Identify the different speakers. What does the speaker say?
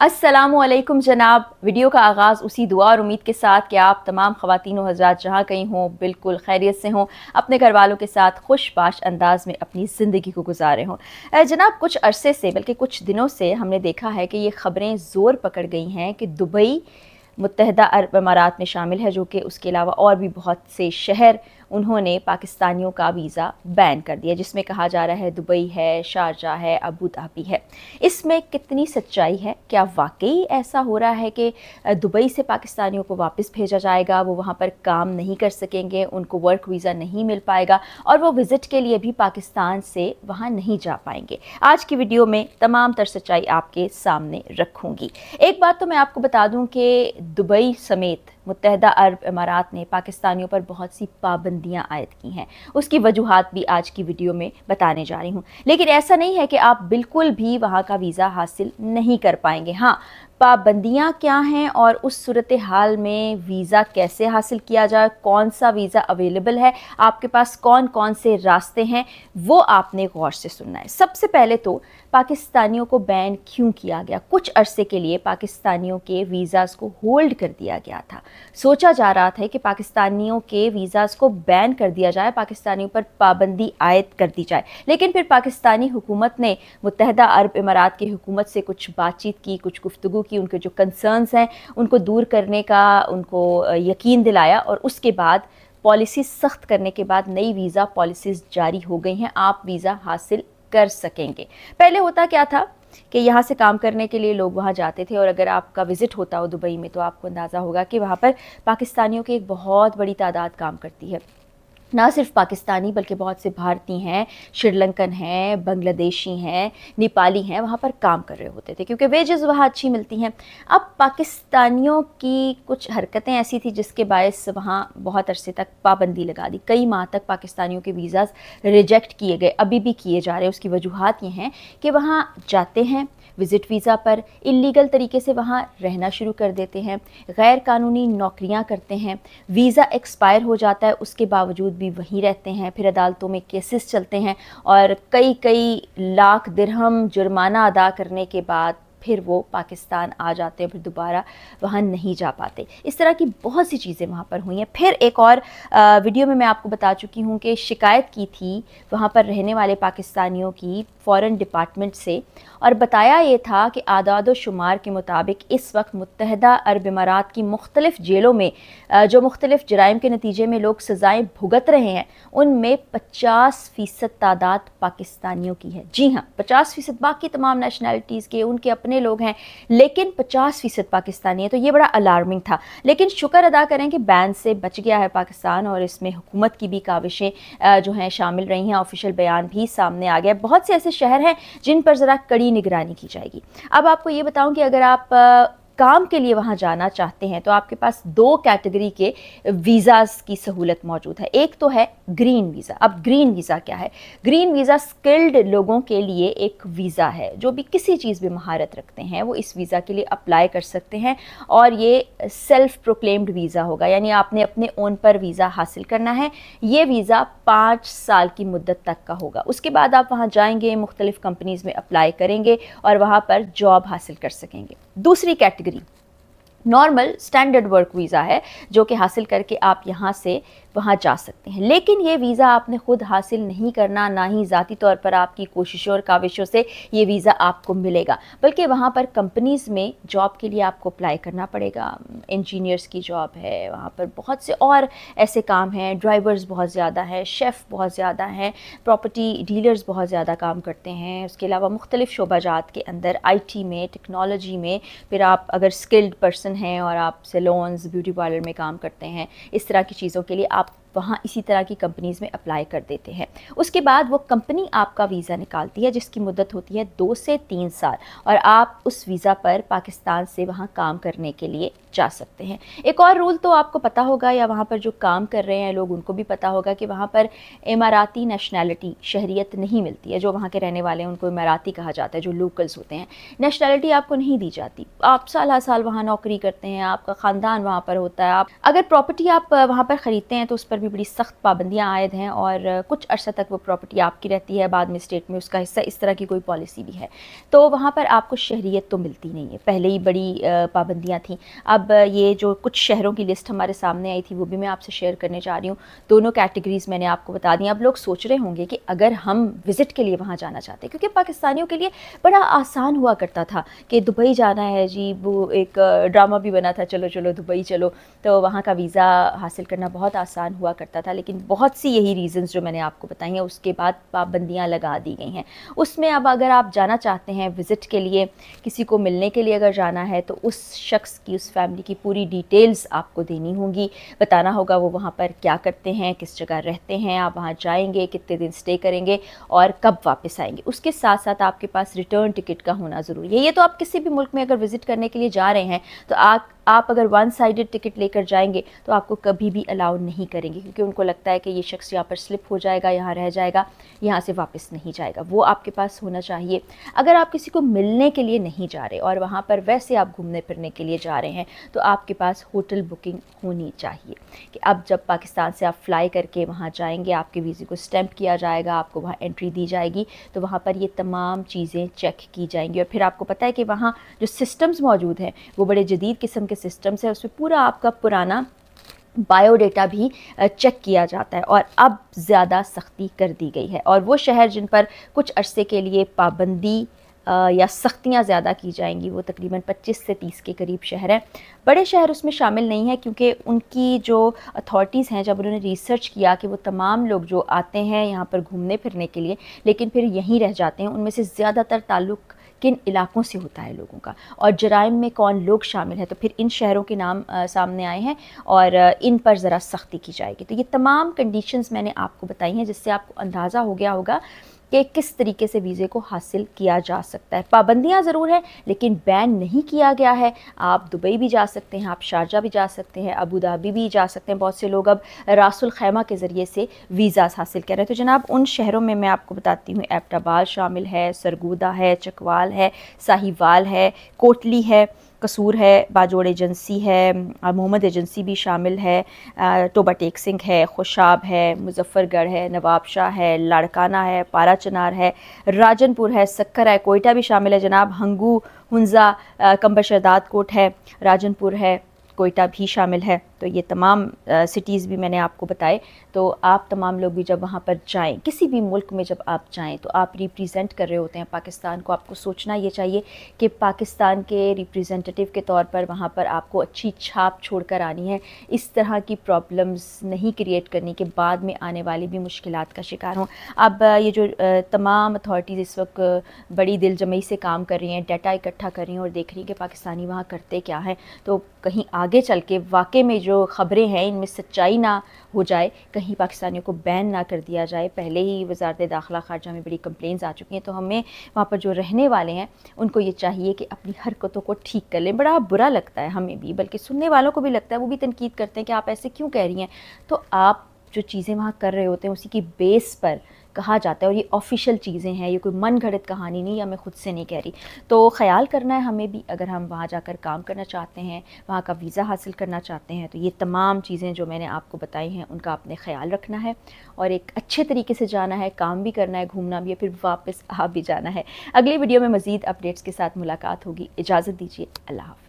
Speaker 1: असलम जनाब वीडियो का आगाज़ उसी दुआ और उम्मीद के साथ कि आप तमाम खवतिन हजरात जहाँ कहीं हों बिल्कुल खैरियत से हों अपने घर वालों के साथ खुश पाश अंदाज में अपनी ज़िंदगी को गुजारे हों जनाब कुछ अरसे से बल्कि कुछ दिनों से हमने देखा है कि ये ख़बरें ज़ोर पकड़ गई हैं कि दुबई मुतहदा अरब अमारात में शामिल है जो कि उसके अलावा और भी बहुत से शहर उन्होंने पाकिस्तानियों का वीज़ा बैन कर दिया जिसमें कहा जा रहा है दुबई है शारजा है अबू धाबी है इसमें कितनी सच्चाई है क्या वाकई ऐसा हो रहा है कि दुबई से पाकिस्तानियों को वापस भेजा जाएगा वो वहाँ पर काम नहीं कर सकेंगे उनको वर्क वीज़ा नहीं मिल पाएगा और वो विज़िट के लिए भी पाकिस्तान से वहाँ नहीं जा पाएंगे आज की वीडियो में तमाम तर सच्चाई आपके सामने रखूँगी एक बात तो मैं आपको बता दूँ कि दुबई समेत मुतहदा अरब इमारात ने पाकिस्तानियों पर बहुत सी पाबंदियाँ आयद की हैं उसकी वजूहत भी आज की वीडियो में बताने जा रही हूँ लेकिन ऐसा नहीं है कि आप बिल्कुल भी वहाँ का वीज़ा हासिल नहीं कर पाएंगे हाँ पाबंदियाँ क्या हैं और उस सूरत हाल में वीज़ा कैसे हासिल किया जाए कौन सा वीज़ा अवेलेबल है आपके पास कौन कौन से रास्ते हैं वो आपने गौर से सुनना है सबसे पहले तो पाकिस्तानियों को बैन क्यों किया गया कुछ अरसे के लिए पाकिस्तानियों के वीज़ाज़ को होल्ड कर दिया गया था सोचा जा रहा था कि पाकिस्तानियों के वीज़ाज़ को बैन कर दिया जाए पाकिस्तानियों पर पाबंदी आयद कर दी जाए लेकिन फिर पाकिस्तानी हुकूमत ने मुतहदा अरब इमारात की हुकूमत से कुछ बातचीत की कुछ गुफ्तु की उनके जो कंसर्न्स हैं उनको दूर करने का उनको यकीन दिलाया और उसके बाद पॉलिसी सख्त करने के बाद नई वीज़ा पॉलिसीज़ जारी हो गई हैं आप वीज़ा हासिल कर सकेंगे पहले होता क्या था कि यहाँ से काम करने के लिए लोग वहाँ जाते थे और अगर आपका विज़िट होता हो दुबई में तो आपको अंदाज़ा होगा कि वहाँ पर पाकिस्तानियों की एक बहुत बड़ी तादाद काम करती है ना सिर्फ पाकिस्तानी बल्कि बहुत से भारतीय हैं श्रीलंकन हैं बांग्लादेशी हैं नेपाली हैं वहाँ पर काम कर रहे होते थे क्योंकि वेजेस वहाँ अच्छी मिलती हैं अब पाकिस्तानियों की कुछ हरकतें ऐसी थी जिसके बायस वहाँ बहुत अरसे तक पाबंदी लगा दी कई माह तक पाकिस्तानियों के वीज़ाज़ रिजेक्ट किए गए अभी भी किए जा रहे हैं उसकी वजूहत ये हैं कि वहाँ जाते हैं विज़िट वीज़ा पर इलीगल तरीके से वहाँ रहना शुरू कर देते हैं गैर कानूनी नौकरियाँ करते हैं वीज़ा एक्सपायर हो जाता है उसके बावजूद भी वहीं रहते हैं फिर अदालतों में केसेस चलते हैं और कई कई लाख दिरहम जुर्माना अदा करने के बाद फिर वो पाकिस्तान आ जाते हैं फिर दोबारा वहाँ नहीं जा पाते इस तरह की बहुत सी चीज़ें वहाँ पर हुई हैं फिर एक और वीडियो में मैं आपको बता चुकी हूँ कि शिकायत की थी वहाँ पर रहने वाले पाकिस्तानियों की फ़ॉरेन डिपार्टमेंट से और बताया ये था कि आदाद शुमार के मुताबिक इस वक्त मुतहदा अरब इमारात की मुख्तलिफ़ जेलों में जो मुख्तलिफ़ जराइम के नतीजे में लोग सज़ाएँ भुगत रहे हैं उनमें पचास फ़ीसद तादाद पाकिस्तानियों की है जी हाँ पचास फ़ीसद बाकी तमाम नेशनैलिटीज़ के उनके अपने कितने लोग हैं लेकिन पचास फीसद पाकिस्तानी है तो ये बड़ा अलार्मिंग था लेकिन शुक्र अदा करें कि बैन से बच गया है पाकिस्तान और इसमें हुकूमत की भी काविशें जो हैं शामिल रही हैं ऑफिशियल बयान भी सामने आ गया बहुत से ऐसे शहर हैं जिन पर ज़रा कड़ी निगरानी की जाएगी अब आपको ये बताऊँ कि अगर आप काम के लिए वहाँ जाना चाहते हैं तो आपके पास दो कैटेगरी के वीज़ाज़ की सहूलत मौजूद है एक तो है ग्रीन वीज़ा अब ग्रीन वीज़ा क्या है ग्रीन वीज़ा स्किल्ड लोगों के लिए एक वीज़ा है जो भी किसी चीज़ में महारत रखते हैं वो इस वीज़ा के लिए अप्लाई कर सकते हैं और ये सेल्फ प्रोक्लेम्ड वीज़ा होगा यानी आपने अपने ओन पर वीज़ा हासिल करना है ये वीज़ा पाँच साल की मुद्दत तक का होगा उसके बाद आप वहाँ जाएंगे मुख्तलिफ़ कंपनीज़ में अप्लाई करेंगे और वहाँ पर जॉब हासिल कर सकेंगे दूसरी category normal standard work visa है जो कि हासिल करके आप यहाँ से वहाँ जा सकते हैं लेकिन ये वीज़ा आपने ख़ुद हासिल नहीं करना ना ही ज़ाती तौर पर आपकी कोशिशों और काविशों से ये वीज़ा आपको मिलेगा बल्कि वहाँ पर कंपनीज़ में जॉब के लिए आपको अप्लाई करना पड़ेगा इंजीनियर्स की जॉब है वहाँ पर बहुत से और ऐसे काम हैं ड्राइवर्स बहुत ज़्यादा है शेफ़ बहुत ज़्यादा हैं प्रॉपर्टी डीलर्स बहुत ज़्यादा काम करते हैं उसके अलावा मुख्तलिफ़ शोबाजात के अंदर आई में टेक्नोलॉजी में फिर आप अगर स्किल्ड पर्सन हैं और आप सेलोन्स ब्यूटी पार्लर में काम करते हैं इस तरह की चीज़ों के लिए आप up वहाँ इसी तरह की कंपनीज़ में अप्लाई कर देते हैं उसके बाद वो कंपनी आपका वीज़ा निकालती है जिसकी मुद्दत होती है दो से तीन साल और आप उस वीज़ा पर पाकिस्तान से वहाँ काम करने के लिए जा सकते हैं एक और रूल तो आपको पता होगा या वहाँ पर जो काम कर रहे हैं लोग उनको भी पता होगा कि वहाँ पर इमाराती नेशनैलिटी शहरीत नहीं मिलती है जो वहाँ के रहने वाले हैं उनको इमाराती कहा जाता है जो लोकल्स होते हैं नेशनैलिटी आपको नहीं दी जाती आप साल साल वहाँ नौकरी करते हैं आपका ख़ानदान वहाँ पर होता है आप अगर प्रॉपर्टी आप वहाँ पर ख़रीदते हैं तो उस पर भी बड़ी सख्त पाबंदियाँ आयद हैं और कुछ अर्सा तक वो प्रॉपर्टी आपकी रहती है बाद में स्टेट में उसका हिस्सा इस तरह की कोई पॉलिसी भी है तो वहाँ पर आपको शहरीत तो मिलती नहीं है पहले ही बड़ी पाबंदियाँ थी अब ये जो कुछ शहरों की लिस्ट हमारे सामने आई थी वो भी मैं आपसे शेयर करने जा रही हूँ दोनों कैटेगरीज़ मैंने आपको बता दी अब लोग सोच रहे होंगे कि अगर हम विज़िट के लिए वहाँ जाना चाहते क्योंकि पाकिस्तानियों के लिए बड़ा आसान हुआ करता था कि दुबई जाना है जी वो एक ड्रामा भी बना था चलो चलो दुबई चलो तो वहाँ का वीज़ा हासिल करना बहुत आसान हुआ हुआ करता था लेकिन बहुत सी यही रीज़न्स जो मैंने आपको बताई हैं उसके बाद पाबंदियाँ लगा दी गई हैं उसमें अब अगर आप जाना चाहते हैं विज़िट के लिए किसी को मिलने के लिए अगर जाना है तो उस शख्स की उस फैमिली की पूरी डिटेल्स आपको देनी होगी बताना होगा वो वहाँ पर क्या करते हैं किस जगह रहते हैं आप वहाँ जाएंगे कितने दिन स्टे करेंगे और कब वापस आएंगे उसके साथ साथ आपके पास रिटर्न टिकट का होना ज़रूरी है ये तो आप किसी भी मुल्क में अगर विज़िट करने के लिए जा रहे हैं तो आप आप अगर वन साइडेड टिकट लेकर जाएंगे तो आपको कभी भी अलाउ नहीं करेंगे क्योंकि उनको लगता है कि ये शख्स यहाँ पर स्लिप हो जाएगा यहाँ रह जाएगा यहाँ से वापस नहीं जाएगा वो आपके पास होना चाहिए अगर आप किसी को मिलने के लिए नहीं जा रहे और वहाँ पर वैसे आप घूमने फिरने के लिए जा रहे हैं तो आपके पास होटल बुकिंग होनी चाहिए कि अब जब पाकिस्तान से आप फ्लाई करके वहाँ जाएँगे आपके वीज़े को स्टैम्प किया जाएगा आपको वहाँ एंट्री दी जाएगी तो वहाँ पर ये तमाम चीज़ें चेक की जाएंगी और फिर आपको पता है कि वहाँ जो सिस्टम्स मौजूद हैं वो बड़े जदीद किस्म के सिस्टम से उसमें पूरा आपका पुराना बायोडेटा भी चेक किया जाता है और अब ज़्यादा सख्ती कर दी गई है और वो शहर जिन पर कुछ अरसे के लिए पाबंदी या सख्तियां ज़्यादा की जाएंगी वो तकरीबन 25 से 30 के करीब शहर हैं बड़े शहर उसमें शामिल नहीं है क्योंकि उनकी जो अथॉरिटीज़ हैं जब उन्होंने रिसर्च किया कि वो तमाम लोग जो आते हैं यहाँ पर घूमने फिरने के लिए लेकिन फिर यहीं रह जाते हैं उनमें से ज़्यादातर ताल्लुक़ किन इलाकों से होता है लोगों का और जराइम में कौन लोग शामिल है तो फिर इन शहरों के नाम आ, सामने आए हैं और इन पर ज़रा सख्ती की जाएगी तो ये तमाम कंडीशंस मैंने आपको बताई हैं जिससे आपको अंदाज़ा हो गया होगा कि किस तरीके से वीज़े को हासिल किया जा सकता है पाबंदियाँ ज़रूर हैं लेकिन बैन नहीं किया गया है आप दुबई भी जा सकते हैं आप शारजा भी जा सकते हैं अबू धाबी भी जा सकते हैं बहुत से लोग अब रासुल खैमा के ज़रिए से वीज़ा हासिल कर रहे हैं तो जनाब उन शहरों में मैं आपको बताती हूँ एपटाबाल शामिल है सरगोदा है चकवाल है साहिवाल है कोटली है कसूर है बाजोड़ एजेंसी है मोहम्मद एजेंसी भी शामिल है टोबा टेक सिंह है खुशाब है मुजफ्फरगढ़ है नवाबशाह है लाड़काना है पारा चनार है राजनपुर है सक्कर है कोयटा भी शामिल है जनाब हंगू हंजा कम्बर शरदाद कोट है राजनपुर है कोयटा भी शामिल है तो ये तमाम सिटीज़ भी मैंने आपको बताए तो आप तमाम लोग भी जब वहाँ पर जाएँ किसी भी मुल्क में जब आप जाएँ तो आप रिप्रेजेंट कर रहे होते हैं पाकिस्तान को आपको सोचना ये चाहिए कि पाकिस्तान के रिप्रेजेंटेटिव के तौर पर वहाँ पर आपको अच्छी छाप छोड़ कर आनी है इस तरह की प्रॉब्लम्स नहीं क्रिएट करनी कि बाद में आने वाली भी मुश्किल का शिकार हों अब ये जो तमाम अथॉरिटीज़ इस वक्त बड़ी दिल जमई से काम कर रही हैं डाटा इकट्ठा कर रही हैं और देख रही हैं कि पाकिस्तानी वहाँ करते क्या हैं तो कहीं आगे चल के वाकई में जो जो ख़बरें हैं इनमें सच्चाई ना हो जाए कहीं पाकिस्तानियों को बैन ना कर दिया जाए पहले ही वजारत दाखिला खारजा में बड़ी कंप्लेंट्स आ चुकी हैं तो हमें वहाँ पर जो रहने वाले हैं उनको ये चाहिए कि अपनी हरकतों को ठीक कर लें बड़ा बुरा लगता है हमें भी बल्कि सुनने वालों को भी लगता है वो भी तनकीद करते हैं कि आप ऐसे क्यों कह रही हैं तो आप जो चीज़ें वहाँ कर रहे होते हैं उसी की बेस पर कहा जाता है और ये ऑफिशियल चीज़ें हैं ये कोई मन घड़ित कहानी नहीं या मैं खुद से नहीं कह रही तो ख्याल करना है हमें भी अगर हम वहाँ जाकर काम करना चाहते हैं वहाँ का वीज़ा हासिल करना चाहते हैं तो ये तमाम चीज़ें जो मैंने आपको बताई हैं उनका आपने ख्याल रखना है और एक अच्छे तरीके से जाना है काम भी करना है घूमना भी है फिर वापस आ भी जाना है अगली वीडियो में मज़ीद अपडेट्स के साथ मुलाकात होगी इजाज़त दीजिए अल्लाह